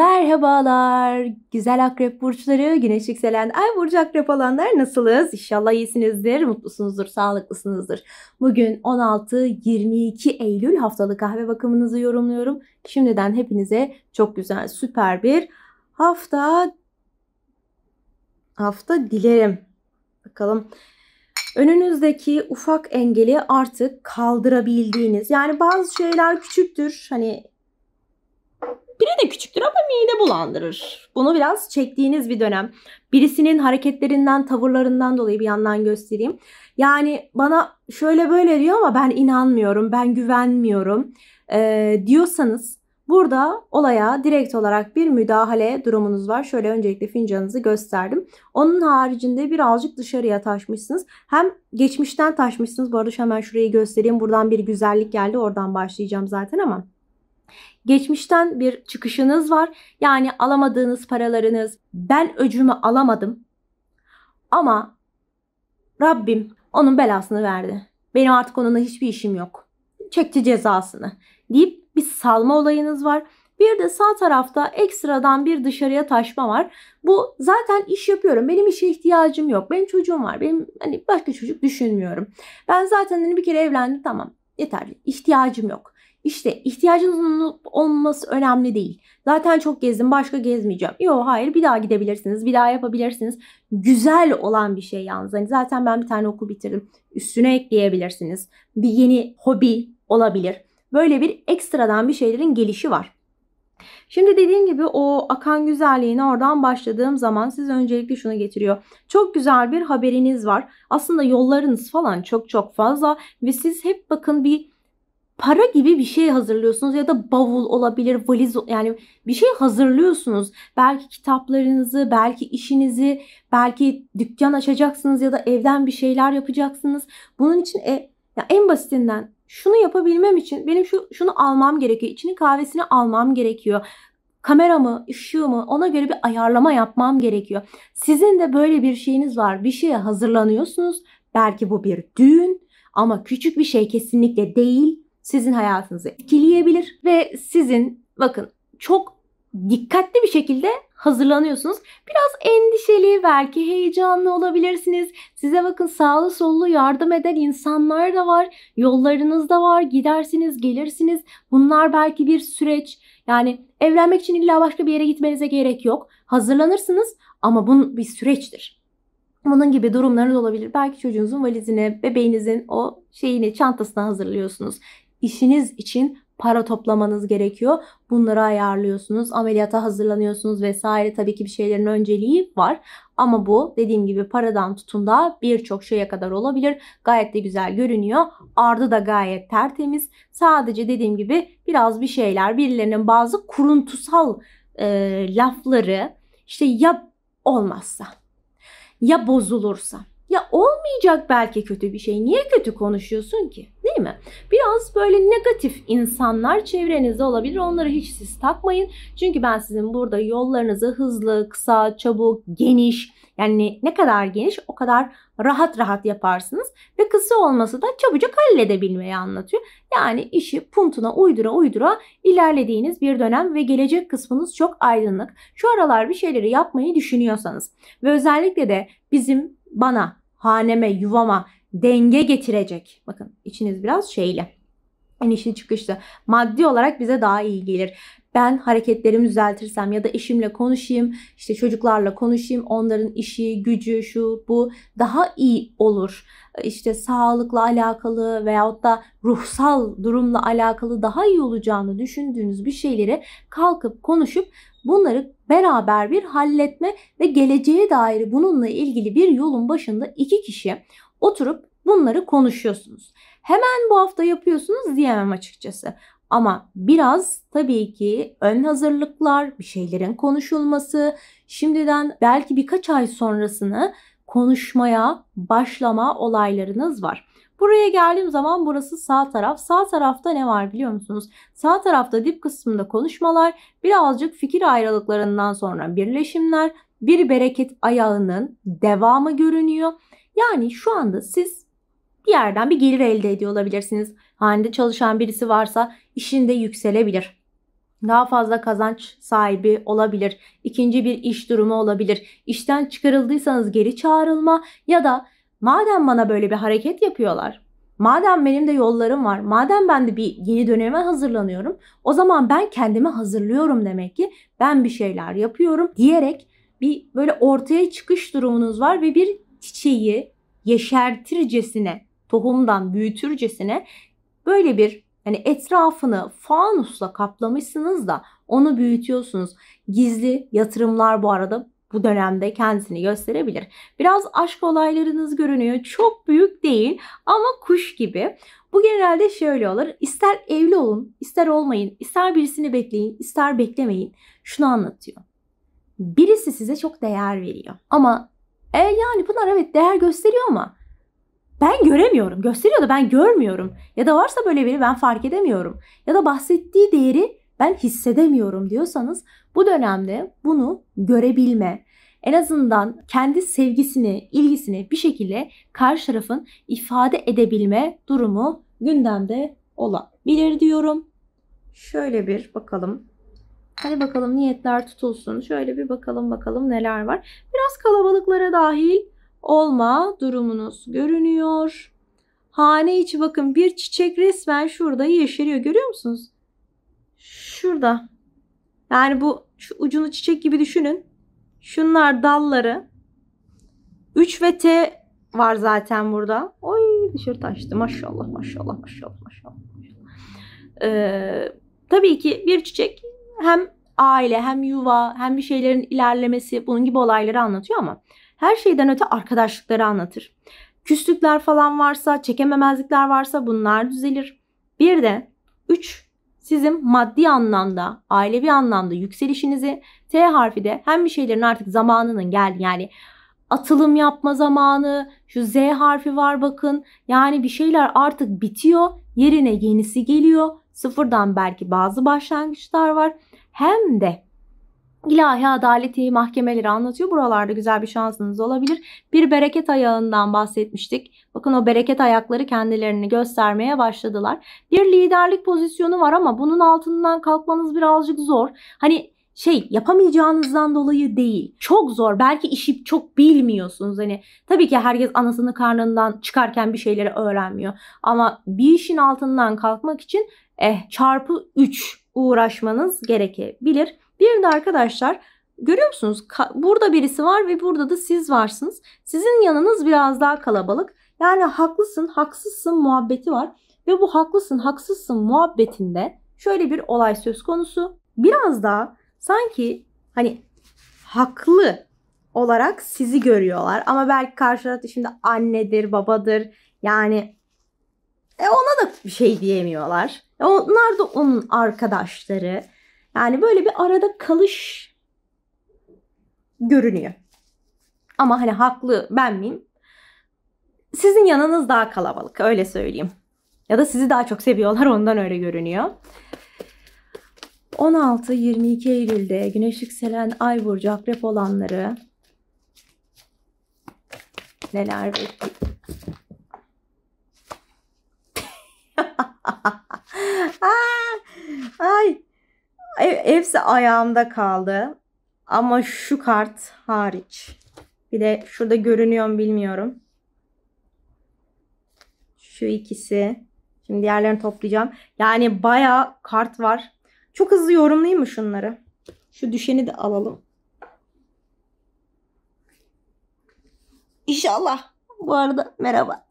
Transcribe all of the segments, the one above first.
Merhabalar güzel akrep burçları, güneş yükselen ay burcu akrep olanlar nasılız? İnşallah iyisinizdir, mutlusunuzdur, sağlıklısınızdır. Bugün 16-22 Eylül haftalık kahve bakımınızı yorumluyorum. Şimdiden hepinize çok güzel, süper bir hafta hafta dilerim. Bakalım. Önünüzdeki ufak engeli artık kaldırabildiğiniz. Yani bazı şeyler küçüktür. Hani biri de küçüktür mide bulandırır. Bunu biraz çektiğiniz bir dönem. Birisinin hareketlerinden, tavırlarından dolayı bir yandan göstereyim. Yani bana şöyle böyle diyor ama ben inanmıyorum, ben güvenmiyorum ee, diyorsanız Burada olaya direkt olarak bir müdahale durumunuz var. Şöyle öncelikle fincanınızı gösterdim. Onun haricinde birazcık dışarıya taşmışsınız. Hem geçmişten taşmışsınız. Bu arada hemen şurayı göstereyim. Buradan bir güzellik geldi. Oradan başlayacağım zaten ama. Geçmişten bir çıkışınız var. Yani alamadığınız paralarınız ben öcümü alamadım ama Rabbim onun belasını verdi. Benim artık onunla hiçbir işim yok. Çekti cezasını deyip bir salma olayınız var. Bir de sağ tarafta ekstradan bir dışarıya taşma var. Bu zaten iş yapıyorum. Benim işe ihtiyacım yok. Benim çocuğum var. Benim hani başka çocuk düşünmüyorum. Ben zaten hani bir kere evlendim tamam. Yeter. İhtiyacım yok. İşte ihtiyacınızın olması önemli değil. Zaten çok gezdim başka gezmeyeceğim. Yok hayır bir daha gidebilirsiniz. Bir daha yapabilirsiniz. Güzel olan bir şey yalnız. Hani zaten ben bir tane okul bitirdim. Üstüne ekleyebilirsiniz. Bir yeni hobi olabilir. Böyle bir ekstradan bir şeylerin gelişi var. Şimdi dediğim gibi o akan güzelliğini oradan başladığım zaman siz öncelikle şunu getiriyor. Çok güzel bir haberiniz var. Aslında yollarınız falan çok çok fazla ve siz hep bakın bir para gibi bir şey hazırlıyorsunuz ya da bavul olabilir, valiz yani bir şey hazırlıyorsunuz. Belki kitaplarınızı, belki işinizi, belki dükkan açacaksınız ya da evden bir şeyler yapacaksınız. Bunun için e, ya en basitinden şunu yapabilmem için benim şu şunu almam gerekiyor. İçinin kahvesini almam gerekiyor. Kameramı, ışığımı ona göre bir ayarlama yapmam gerekiyor. Sizin de böyle bir şeyiniz var. Bir şeye hazırlanıyorsunuz. Belki bu bir düğün ama küçük bir şey kesinlikle değil. Sizin hayatınızı etkileyebilir ve sizin bakın çok dikkatli bir şekilde hazırlanıyorsunuz. Biraz endişeli, belki heyecanlı olabilirsiniz. Size bakın sağlı sollu yardım eden insanlar da var. Yollarınız da var. Gidersiniz, gelirsiniz. Bunlar belki bir süreç. Yani evlenmek için illa başka bir yere gitmenize gerek yok. Hazırlanırsınız ama bu bir süreçtir. Bunun gibi durumlarınız olabilir. Belki çocuğunuzun valizine, bebeğinizin o şeyini, çantasına hazırlıyorsunuz. İşiniz için para toplamanız gerekiyor. Bunları ayarlıyorsunuz, ameliyata hazırlanıyorsunuz vesaire. Tabii ki bir şeylerin önceliği var. Ama bu dediğim gibi paradan tutun da birçok şeye kadar olabilir. Gayet de güzel görünüyor. Ardı da gayet tertemiz. Sadece dediğim gibi biraz bir şeyler birilerinin bazı kuruntusal e, lafları işte ya olmazsa ya bozulursa ya olmayacak belki kötü bir şey. Niye kötü konuşuyorsun ki? Değil mi? Biraz böyle negatif insanlar çevrenizde olabilir. Onları hiç siz takmayın. Çünkü ben sizin burada yollarınızı hızlı, kısa, çabuk, geniş yani ne kadar geniş o kadar rahat rahat yaparsınız ve kısa olması da çabucak halledebilmeyi anlatıyor. Yani işi puntuna uydura uydura ilerlediğiniz bir dönem ve gelecek kısmınız çok aydınlık. Şu aralar bir şeyleri yapmayı düşünüyorsanız ve özellikle de bizim bana haneme, yuvama denge getirecek. Bakın içiniz biraz şeyli. inişli çıkışlı. Maddi olarak bize daha iyi gelir. Ben hareketlerimi düzeltirsem ya da işimle konuşayım, işte çocuklarla konuşayım, onların işi, gücü, şu, bu daha iyi olur. İşte sağlıkla alakalı veyahut da ruhsal durumla alakalı daha iyi olacağını düşündüğünüz bir şeyleri kalkıp konuşup bunları beraber bir halletme ve geleceğe dair bununla ilgili bir yolun başında iki kişi oturup Bunları konuşuyorsunuz. Hemen bu hafta yapıyorsunuz diyemem açıkçası. Ama biraz tabii ki ön hazırlıklar, bir şeylerin konuşulması, şimdiden belki birkaç ay sonrasını konuşmaya başlama olaylarınız var. Buraya geldiğim zaman burası sağ taraf. Sağ tarafta ne var biliyor musunuz? Sağ tarafta dip kısmında konuşmalar, birazcık fikir ayrılıklarından sonra birleşimler, bir bereket ayağının devamı görünüyor. Yani şu anda siz bir yerden bir gelir elde ediyor olabilirsiniz. Hanede çalışan birisi varsa işinde yükselebilir. Daha fazla kazanç sahibi olabilir. İkinci bir iş durumu olabilir. İşten çıkarıldıysanız geri çağrılma ya da madem bana böyle bir hareket yapıyorlar. Madem benim de yollarım var, madem ben de bir yeni döneme hazırlanıyorum, o zaman ben kendimi hazırlıyorum demek ki ben bir şeyler yapıyorum diyerek bir böyle ortaya çıkış durumunuz var ve bir çiçeği yeşertircesine tohumdan büyütürcesine böyle bir hani etrafını fanusla kaplamışsınız da onu büyütüyorsunuz. Gizli yatırımlar bu arada bu dönemde kendisini gösterebilir. Biraz aşk olaylarınız görünüyor. Çok büyük değil ama kuş gibi. Bu genelde şöyle olur. İster evli olun, ister olmayın, ister birisini bekleyin, ister beklemeyin. Şunu anlatıyor. Birisi size çok değer veriyor. Ama e, yani Pınar evet değer gösteriyor ama ben göremiyorum. Gösteriyor da ben görmüyorum. Ya da varsa böyle biri ben fark edemiyorum. Ya da bahsettiği değeri ben hissedemiyorum diyorsanız bu dönemde bunu görebilme, en azından kendi sevgisini, ilgisini bir şekilde karşı tarafın ifade edebilme durumu gündemde olabilir diyorum. Şöyle bir bakalım. Hadi bakalım niyetler tutulsun. Şöyle bir bakalım bakalım neler var. Biraz kalabalıklara dahil olma durumunuz görünüyor. Hane içi bakın bir çiçek resmen şurada yeşeriyor. Görüyor musunuz? Şurada. Yani bu şu ucunu çiçek gibi düşünün. Şunlar dalları. 3 ve T var zaten burada. Oy dışarı taştı. Maşallah maşallah maşallah maşallah. Ee, tabii ki bir çiçek hem aile hem yuva hem bir şeylerin ilerlemesi bunun gibi olayları anlatıyor ama her şeyden öte arkadaşlıkları anlatır. Küslükler falan varsa, çekememezlikler varsa bunlar düzelir. Bir de üç sizin maddi anlamda, ailevi anlamda yükselişinizi T harfi de hem bir şeylerin artık zamanının geldi yani atılım yapma zamanı, şu Z harfi var bakın. Yani bir şeyler artık bitiyor, yerine yenisi geliyor. Sıfırdan belki bazı başlangıçlar var. Hem de İlahi adaleti mahkemeleri anlatıyor. Buralarda güzel bir şansınız olabilir. Bir bereket ayağından bahsetmiştik. Bakın o bereket ayakları kendilerini göstermeye başladılar. Bir liderlik pozisyonu var ama bunun altından kalkmanız birazcık zor. Hani şey yapamayacağınızdan dolayı değil. Çok zor. Belki işi çok bilmiyorsunuz. Hani tabii ki herkes anasını karnından çıkarken bir şeyleri öğrenmiyor. Ama bir işin altından kalkmak için eh çarpı 3 uğraşmanız gerekebilir. Birinde arkadaşlar görüyor musunuz? Burada birisi var ve burada da siz varsınız. Sizin yanınız biraz daha kalabalık. Yani haklısın, haksızsın muhabbeti var. Ve bu haklısın, haksızsın muhabbetinde şöyle bir olay söz konusu. Biraz daha sanki hani haklı olarak sizi görüyorlar. Ama belki karşı şimdi annedir, babadır. Yani e ona da bir şey diyemiyorlar. E, onlar da onun arkadaşları. Yani böyle bir arada kalış görünüyor. Ama hani haklı ben miyim? Sizin yanınız daha kalabalık öyle söyleyeyim. Ya da sizi daha çok seviyorlar ondan öyle görünüyor. 16-22 Eylül'de güneş yükselen ay burcu akrep olanları neler bekliyor? hepsi ayağımda kaldı. Ama şu kart hariç. Bir de şurada görünüyor mu bilmiyorum. Şu ikisi. Şimdi diğerlerini toplayacağım. Yani baya kart var. Çok hızlı yorumlayayım mı şunları? Şu düşeni de alalım. İnşallah. Bu arada merhaba.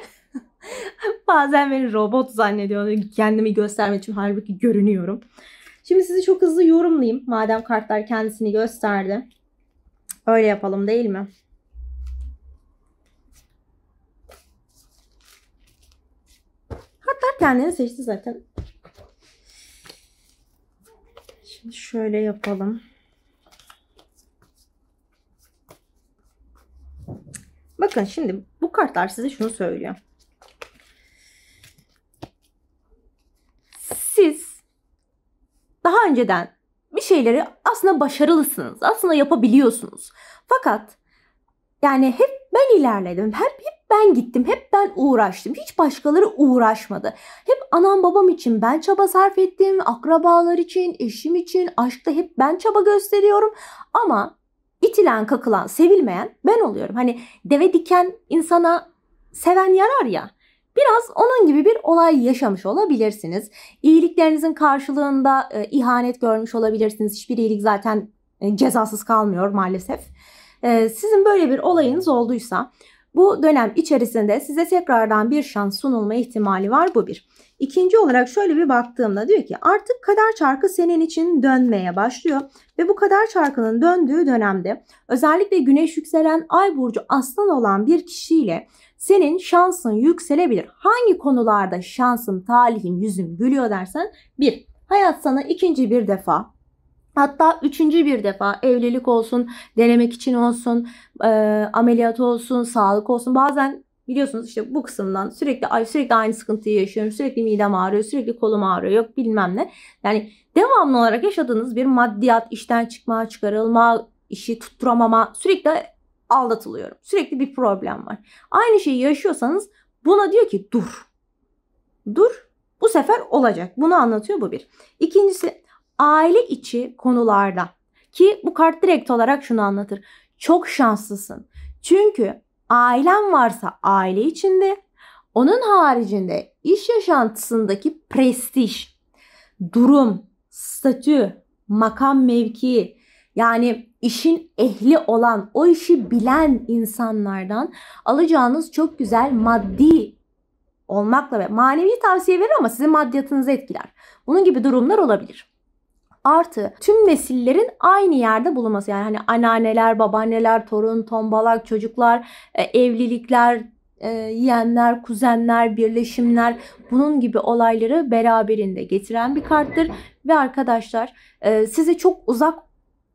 Bazen beni robot zannediyor. Kendimi göstermek için halbuki görünüyorum. Şimdi sizi çok hızlı yorumlayayım. Madem kartlar kendisini gösterdi. Öyle yapalım değil mi? Hatta kendini seçti zaten. Şimdi şöyle yapalım. Bakın şimdi bu kartlar size şunu söylüyor. önceden bir şeyleri aslında başarılısınız. Aslında yapabiliyorsunuz. Fakat yani hep ben ilerledim. Hep hep ben gittim. Hep ben uğraştım. Hiç başkaları uğraşmadı. Hep anam babam için ben çaba sarf ettim. Akrabalar için, eşim için, aşkta hep ben çaba gösteriyorum. Ama itilen, kakılan, sevilmeyen ben oluyorum. Hani deve diken insana seven yarar ya. Biraz onun gibi bir olay yaşamış olabilirsiniz. İyiliklerinizin karşılığında e, ihanet görmüş olabilirsiniz. Hiçbir iyilik zaten e, cezasız kalmıyor maalesef. E, sizin böyle bir olayınız olduysa bu dönem içerisinde size tekrardan bir şans sunulma ihtimali var bu bir. İkinci olarak şöyle bir baktığımda diyor ki artık kader çarkı senin için dönmeye başlıyor ve bu kader çarkının döndüğü dönemde özellikle güneş yükselen ay burcu aslan olan bir kişiyle senin şansın yükselebilir. Hangi konularda şansım, talihim, yüzüm gülüyor dersen bir hayat sana ikinci bir defa Hatta üçüncü bir defa evlilik olsun, denemek için olsun, e, ameliyat olsun, sağlık olsun. Bazen Biliyorsunuz işte bu kısımdan sürekli ay sürekli aynı sıkıntıyı yaşıyorum. Sürekli midem ağrıyor, sürekli kolum ağrıyor. Yok bilmem ne. Yani devamlı olarak yaşadığınız bir maddiyat, işten çıkma, çıkarılma, işi tutturamama, sürekli aldatılıyorum. Sürekli bir problem var. Aynı şeyi yaşıyorsanız buna diyor ki dur. Dur. Bu sefer olacak. Bunu anlatıyor bu bir. İkincisi aile içi konularda ki bu kart direkt olarak şunu anlatır. Çok şanslısın. Çünkü Ailem varsa aile içinde, onun haricinde iş yaşantısındaki prestij, durum, statü, makam mevki, yani işin ehli olan, o işi bilen insanlardan alacağınız çok güzel maddi olmakla ve manevi tavsiye verir ama sizin maddiyatınızı etkiler. Bunun gibi durumlar olabilir artı tüm nesillerin aynı yerde bulunması yani hani anneanneler, babaanneler, torun, tombalak, çocuklar, e, evlilikler, e, yeğenler, kuzenler, birleşimler bunun gibi olayları beraberinde getiren bir karttır. Ve arkadaşlar e, size çok uzak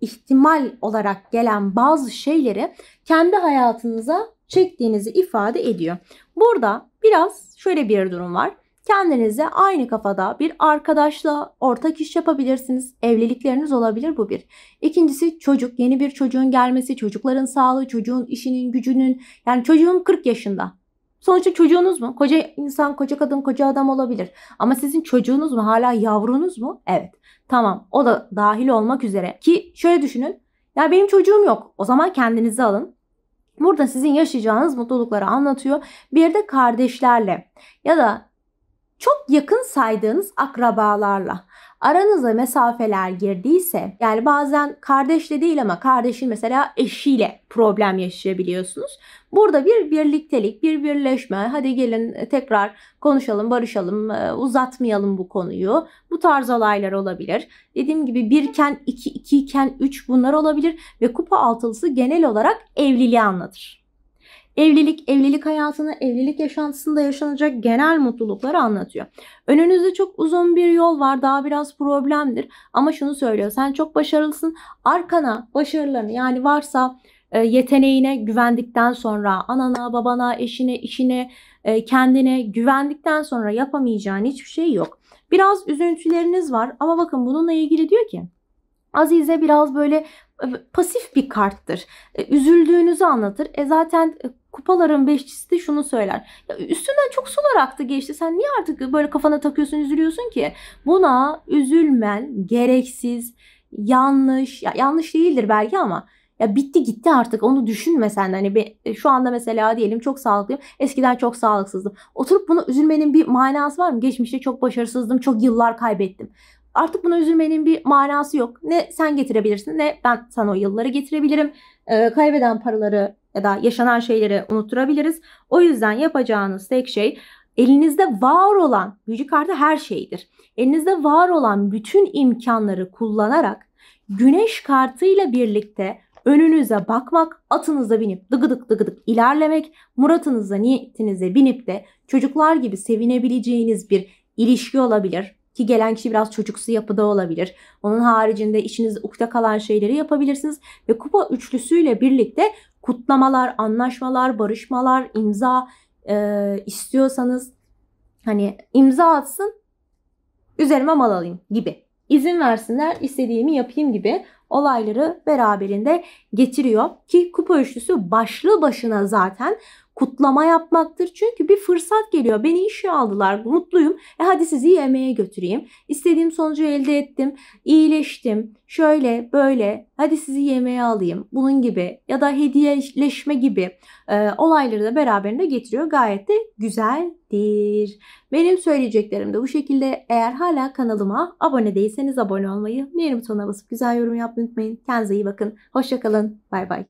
ihtimal olarak gelen bazı şeyleri kendi hayatınıza çektiğinizi ifade ediyor. Burada biraz şöyle bir durum var. Kendinize aynı kafada bir arkadaşla ortak iş yapabilirsiniz. Evlilikleriniz olabilir bu bir. İkincisi çocuk. Yeni bir çocuğun gelmesi, çocukların sağlığı, çocuğun işinin, gücünün. Yani çocuğun 40 yaşında. Sonuçta çocuğunuz mu? Koca insan, koca kadın, koca adam olabilir. Ama sizin çocuğunuz mu? Hala yavrunuz mu? Evet. Tamam. O da dahil olmak üzere. Ki şöyle düşünün. Ya benim çocuğum yok. O zaman kendinizi alın. Burada sizin yaşayacağınız mutlulukları anlatıyor. Bir de kardeşlerle ya da çok yakın saydığınız akrabalarla aranıza mesafeler girdiyse yani bazen kardeşle değil ama kardeşin mesela eşiyle problem yaşayabiliyorsunuz. Burada bir birliktelik, bir birleşme, hadi gelin e, tekrar konuşalım, barışalım, e, uzatmayalım bu konuyu. Bu tarz olaylar olabilir. Dediğim gibi birken iki, ikiyken üç bunlar olabilir ve kupa altılısı genel olarak evliliği anlatır. Evlilik, evlilik hayatını, evlilik yaşantısında yaşanacak genel mutlulukları anlatıyor. Önünüzde çok uzun bir yol var. Daha biraz problemdir. Ama şunu söylüyor. Sen çok başarılısın. Arkana başarılarını yani varsa e, yeteneğine güvendikten sonra anana, babana, eşine, işine, e, kendine güvendikten sonra yapamayacağın hiçbir şey yok. Biraz üzüntüleriniz var ama bakın bununla ilgili diyor ki Azize biraz böyle e, pasif bir karttır. Üzüldüğünüzü anlatır. E zaten kupaların beşçisi de şunu söyler. Ya üstünden çok sular aktı geçti. Sen niye artık böyle kafana takıyorsun üzülüyorsun ki? Buna üzülmen gereksiz, yanlış. Ya yanlış değildir belki ama ya bitti gitti artık onu düşünme sen. Hani bir, e, şu anda mesela diyelim çok sağlıklıyım. Eskiden çok sağlıksızdım. Oturup bunu üzülmenin bir manası var mı? Geçmişte çok başarısızdım. Çok yıllar kaybettim. Artık buna üzülmenin bir manası yok. Ne sen getirebilirsin ne ben sana o yılları getirebilirim. Ee, kaybeden paraları ya da yaşanan şeyleri unutturabiliriz. O yüzden yapacağınız tek şey elinizde var olan gücü kartı her şeydir. Elinizde var olan bütün imkanları kullanarak güneş kartıyla birlikte önünüze bakmak, atınıza binip dıgıdık dıgıdık ilerlemek, muratınıza, niyetinize binip de çocuklar gibi sevinebileceğiniz bir ilişki olabilir, ki gelen kişi biraz çocuksu yapıda olabilir. Onun haricinde içinizde ukta kalan şeyleri yapabilirsiniz ve kupa üçlüsüyle birlikte kutlamalar, anlaşmalar, barışmalar, imza e, istiyorsanız hani imza atsın üzerime mal alayım gibi. İzin versinler istediğimi yapayım gibi olayları beraberinde getiriyor ki kupa üçlüsü başlı başına zaten kutlama yapmaktır. Çünkü bir fırsat geliyor. Beni işe aldılar. Mutluyum. E hadi sizi yemeğe götüreyim. İstediğim sonucu elde ettim. İyileştim. Şöyle böyle. Hadi sizi yemeğe alayım. Bunun gibi ya da hediyeleşme gibi e, olayları da beraberinde getiriyor. Gayet de güzeldir. Benim söyleyeceklerim de bu şekilde. Eğer hala kanalıma abone değilseniz abone olmayı, beğeni butonuna basıp güzel yorum yapmayı unutmayın. Kendinize iyi bakın. Hoşçakalın. Bay bay.